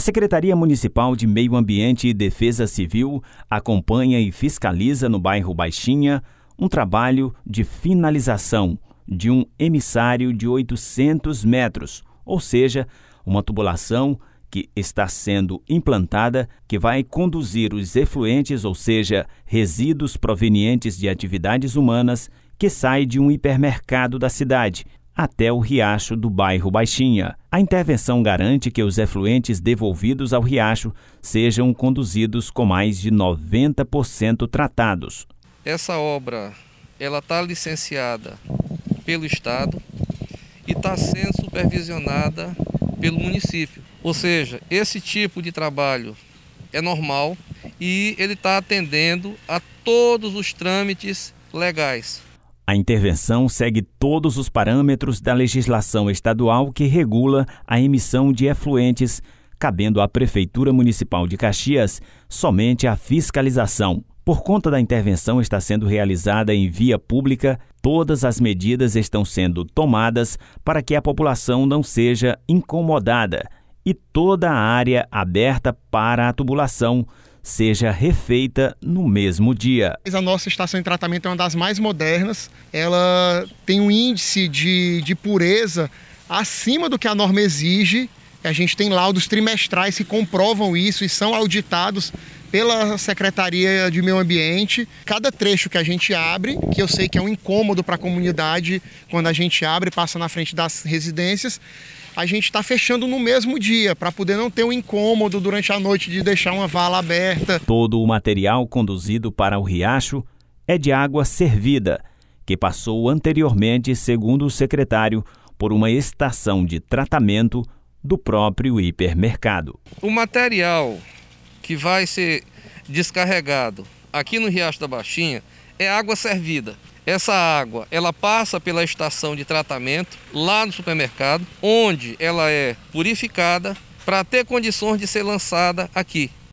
A Secretaria Municipal de Meio Ambiente e Defesa Civil acompanha e fiscaliza no bairro Baixinha um trabalho de finalização de um emissário de 800 metros, ou seja, uma tubulação que está sendo implantada que vai conduzir os efluentes, ou seja, resíduos provenientes de atividades humanas, que sai de um hipermercado da cidade até o riacho do bairro Baixinha. A intervenção garante que os efluentes devolvidos ao riacho sejam conduzidos com mais de 90% tratados. Essa obra ela está licenciada pelo Estado e está sendo supervisionada pelo município. Ou seja, esse tipo de trabalho é normal e ele está atendendo a todos os trâmites legais. A intervenção segue todos os parâmetros da legislação estadual que regula a emissão de efluentes, cabendo à Prefeitura Municipal de Caxias somente a fiscalização. Por conta da intervenção está sendo realizada em via pública, todas as medidas estão sendo tomadas para que a população não seja incomodada e toda a área aberta para a tubulação seja refeita no mesmo dia. A nossa estação de tratamento é uma das mais modernas, ela tem um índice de, de pureza acima do que a norma exige. A gente tem laudos trimestrais que comprovam isso e são auditados pela Secretaria de Meio Ambiente. Cada trecho que a gente abre, que eu sei que é um incômodo para a comunidade quando a gente abre e passa na frente das residências, a gente está fechando no mesmo dia, para poder não ter um incômodo durante a noite de deixar uma vala aberta. Todo o material conduzido para o riacho é de água servida, que passou anteriormente, segundo o secretário, por uma estação de tratamento do próprio hipermercado. O material que vai ser descarregado aqui no Riacho da Baixinha é água servida. Essa água, ela passa pela estação de tratamento lá no supermercado, onde ela é purificada para ter condições de ser lançada aqui.